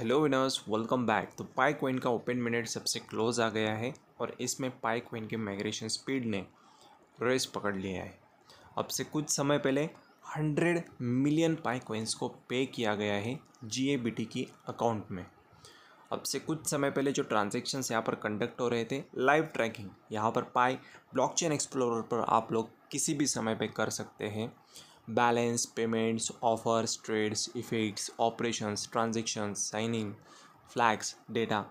hello winners welcome back तो pi coin का open mainnet सबसे क्लोज आ गया है और इसमें पाई कोइन के माइग्रेशन स्पीड ने रेस पकड़ लिया है अब से कुछ समय पहले हंड्रेड मिलियन पाई कोइंस को पे किया गया है जी की अकाउंट में अब से कुछ समय पहले जो ट्रांजेक्शन्स यहाँ पर कंडक्ट हो रहे थे लाइव ट्रैकिंग यहाँ पर पाई ब्लॉकचेन एक्सप्लोरर पर आप लोग किसी भी समय पर कर सकते हैं balance payments offers trades effects operations transactions signing flags data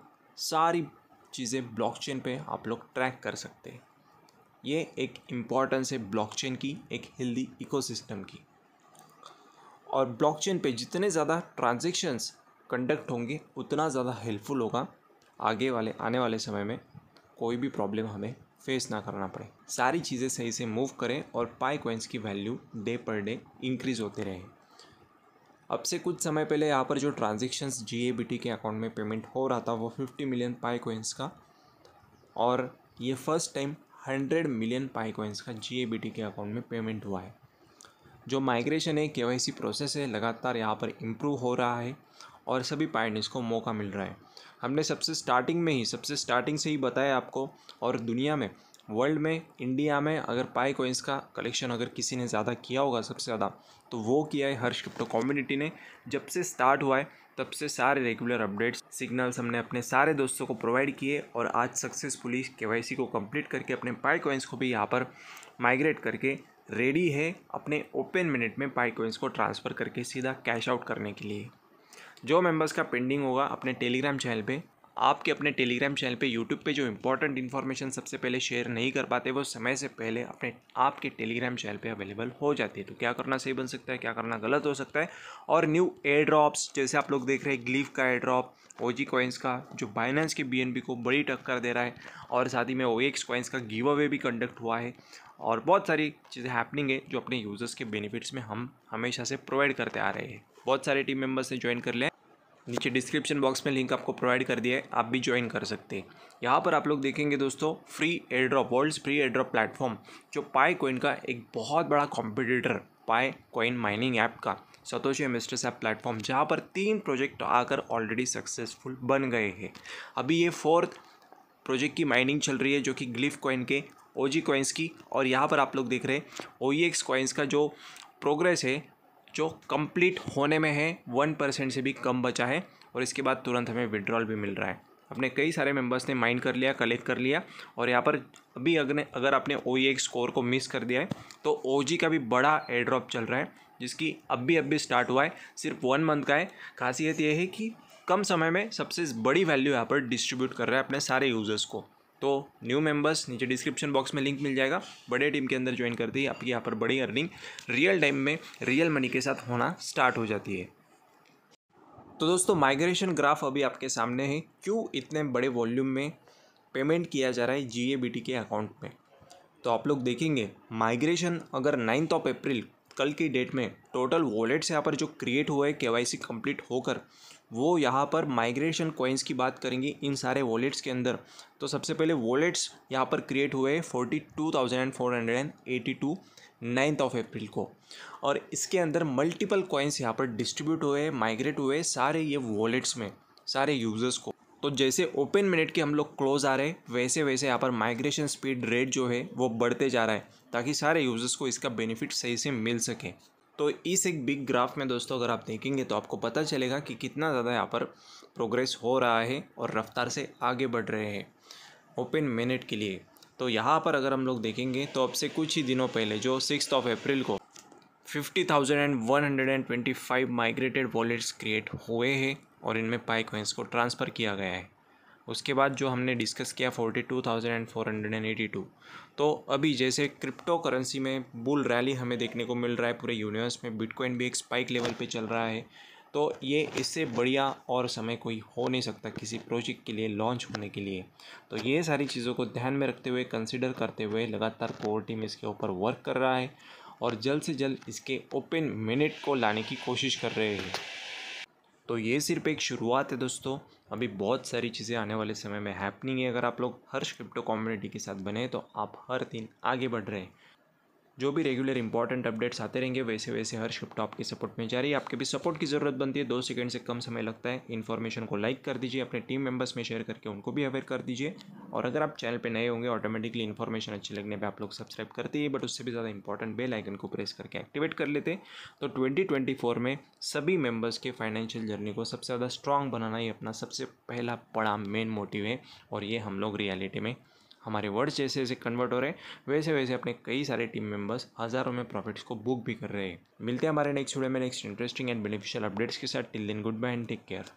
सारी चीज़ें ब्लॉकचेन पे आप लोग ट्रैक कर सकते हैं ये एक इम्पॉर्टेंस है ब्लॉकचेन की एक हेल्दी इकोसिस्टम की और ब्लॉकचेन पे जितने ज़्यादा ट्रांजेक्शन्स कंडक्ट होंगे उतना ज़्यादा हेल्पफुल होगा आगे वाले आने वाले समय में कोई भी प्रॉब्लम हमें फेस ना करना पड़े सारी चीज़ें सही से मूव करें और पाई कॉइन्स की वैल्यू डे पर डे इंक्रीज़ होते रहे अब से कुछ समय पहले यहाँ पर जो ट्रांजेक्शन्स जी के अकाउंट में पेमेंट हो रहा था वो फिफ्टी मिलियन पाई कॉइन्स का और ये first time hundred million pi coins का जी के अकाउंट में पेमेंट हुआ है जो माइग्रेशन है के प्रोसेस है लगातार यहाँ पर इम्प्रूव हो रहा है और सभी पायनिस को मौका मिल रहा है हमने सबसे स्टार्टिंग में ही सबसे स्टार्टिंग से ही बताया आपको और दुनिया में वर्ल्ड में इंडिया में अगर पाई कोइंस का कलेक्शन अगर किसी ने ज़्यादा किया होगा सबसे ज़्यादा तो वो किया है हर्ष क्रिप्टो कम्युनिटी ने जब से स्टार्ट हुआ है तब से सारे रेगुलर अपडेट्स सिग्नल्स हमने अपने सारे दोस्तों को प्रोवाइड किए और आज सक्सेसफुली के को कंप्लीट करके अपने पाई कोइंस को भी यहाँ पर माइग्रेट करके रेडी है अपने ओपन मिनट में पाई कोइंस को ट्रांसफ़र करके सीधा कैश आउट करने के लिए जो मेंबर्स का पेंडिंग होगा अपने टेलीग्राम चैनल पे आपके अपने टेलीग्राम चैनल पे यूट्यूब पे जो इंपॉर्टेंट इन्फॉर्मेशन सबसे पहले शेयर नहीं कर पाते वो समय से पहले अपने आपके टेलीग्राम चैनल पे अवेलेबल हो जाती है तो क्या करना सही बन सकता है क्या करना गलत हो सकता है और न्यू एयर ड्रॉप्स जैसे आप लोग देख रहे हैं ग्लीफ का एयर ड्रॉप ओ जी का जो बाइनेंस के बी को बड़ी टक्कर दे रहा है और साथ ही में ओ एक्स का गिव अवे भी कंडक्ट हुआ है और बहुत सारी चीज़ें हैपनिंग है जो अपने यूज़र्स के बेनिफिट्स में हम हमेशा से प्रोवाइड करते आ रहे हैं बहुत सारे टीम मेम्बर्स ने ज्वाइन कर लिया नीचे डिस्क्रिप्शन बॉक्स में लिंक आपको प्रोवाइड कर दिया है आप भी ज्वाइन कर सकते हैं यहाँ पर आप लोग देखेंगे दोस्तों free airdrop worlds world free airdrop platform जो पाए कोइन का एक बहुत बड़ा competitor pi coin mining app का सतोशी इन्वेस्टर्स ऐप प्लेटफॉर्म जहाँ पर तीन प्रोजेक्ट आकर ऑलरेडी सक्सेसफुल बन गए हैं अभी ये फोर्थ प्रोजेक्ट की माइनिंग चल रही है जो कि ग्लिफ कॉइन के ओजी कॉइन्स की और यहाँ पर आप लोग देख रहे हैं ओ ई e का जो प्रोग्रेस है जो कंप्लीट होने में है वन परसेंट से भी कम बचा है और इसके बाद तुरंत हमें विड्रॉल भी मिल रहा है अपने कई सारे मेंबर्स ने माइंड कर लिया कलेक्ट कर लिया और यहाँ पर अभी अगर अगर आपने ओ स्कोर e को मिस कर दिया है तो ओ का भी बड़ा एड्रॉप चल रहा है जिसकी अब भी अब भी स्टार्ट हुआ है सिर्फ वन मंथ का है खासियत यह है कि कम समय में सबसे बड़ी वैल्यू यहाँ पर डिस्ट्रीब्यूट कर रहा है अपने सारे यूज़र्स को तो न्यू मेंबर्स नीचे डिस्क्रिप्शन बॉक्स में लिंक मिल जाएगा बड़े टीम के अंदर ज्वाइन करती है आपकी यहाँ पर बड़ी अर्निंग रियल टाइम में रियल मनी के साथ होना स्टार्ट हो जाती है तो दोस्तों माइग्रेशन ग्राफ अभी आपके सामने है क्यों इतने बड़े वॉल्यूम में पेमेंट किया जा रहा है जी के अकाउंट में तो आप लोग देखेंगे माइग्रेशन अगर नाइन्थ ऑफ अप्रैल कल की डेट में टोटल वॉलेट्स यहाँ पर जो क्रिएट हुए के वाई सी कम्प्लीट होकर वो यहाँ पर माइग्रेशन कॉइन्स की बात करेंगे इन सारे वॉलेट्स के अंदर तो सबसे पहले वॉलेट्स यहाँ पर क्रिएट हुए forty two thousand and four hundred and eighty two ninth of April को और इसके अंदर मल्टीपल कॉइन्स यहाँ पर डिस्ट्रीब्यूट हुए माइग्रेट हुए सारे ये वॉलेट्स में सारे यूज़र्स को तो जैसे ओपन मिनट के हम लोग क्लोज आ रहे हैं वैसे वैसे यहाँ पर माइग्रेशन स्पीड रेट जो है वो बढ़ते जा रहा है ताकि सारे यूज़र्स को इसका बेनिफिट सही से मिल सके तो इस एक बिग ग्राफ में दोस्तों अगर आप देखेंगे तो आपको पता चलेगा कि कितना ज़्यादा यहाँ पर प्रोग्रेस हो रहा है और रफ्तार से आगे बढ़ रहे हैं ओपन मिनट के लिए तो यहाँ पर अगर हम लोग देखेंगे तो अब से कुछ ही दिनों पहले जो सिक्स ऑफ अप्रैल को fifty thousand and one hundred and twenty five migrated wallets create हुए हैं और इनमें पाई कोइंस को ट्रांसफ़र किया गया है उसके बाद जो हमने डिस्कस किया forty two thousand and four hundred and eighty two तो अभी जैसे क्रिप्टो करेंसी में बुल रैली हमें देखने को मिल रहा है पूरे यूनिवर्स में बिटकॉइन भी एक स्पाइक लेवल पे चल रहा है तो ये इससे बढ़िया और समय कोई हो नहीं सकता किसी प्रोजेक्ट के लिए लॉन्च होने के लिए तो ये सारी चीज़ों को ध्यान में रखते हुए कंसिडर करते हुए लगातार कोर टीम इसके ऊपर वर्क कर रहा है और जल्द से जल्द इसके ओपन मिनट को लाने की कोशिश कर रहे हैं तो ये सिर्फ एक शुरुआत है दोस्तों अभी बहुत सारी चीज़ें आने वाले समय में हैपनिंग है अगर आप लोग हर क्रिप्टो कम्युनिटी के साथ बने तो आप हर दिन आगे बढ़ रहे हैं जो भी रेगुलर इंपॉर्टेंट अपडेट्स आते रहेंगे वैसे वैसे हर शिफ्ट आपके सपोर्ट में जा रही है आपके भी सपोर्ट की ज़रूरत बनती है दो सेकंड से कम समय लगता है इन्फॉर्मेशन को लाइक कर दीजिए अपने टीम मेंबर्स में शेयर करके उनको भी अवेयर कर दीजिए और अगर आप चैनल पर नए होंगे ऑटोमेटिकली इन्फॉर्मेशन अच्छी लगने पर आप लोग सब्सक्राइब करते ही बट उससे भी ज़्यादा इंपॉर्टेंट बेल आइकन को प्रेस करके एक्टिवेट कर लेते तो ट्वेंटी में सभी मेम्बर्स के फाइनेंशियल जर्नी को सबसे ज़्यादा स्ट्रांग बनाना ही अपना सबसे पहला बड़ा मेन मोटिव है और ये हम लोग रियलिटी में हमारे वर्ड्स जैसे जैसे कन्वर्ट हो रहे हैं वैसे वैसे अपने कई सारे टीम मेंबर्स हज़ारों में प्रॉफिट्स को बुक भी कर रहे हैं मिलते हैं हमारे नेक्स्ट वीडियो में next interesting and beneficial updates के साथ till then goodbye and take care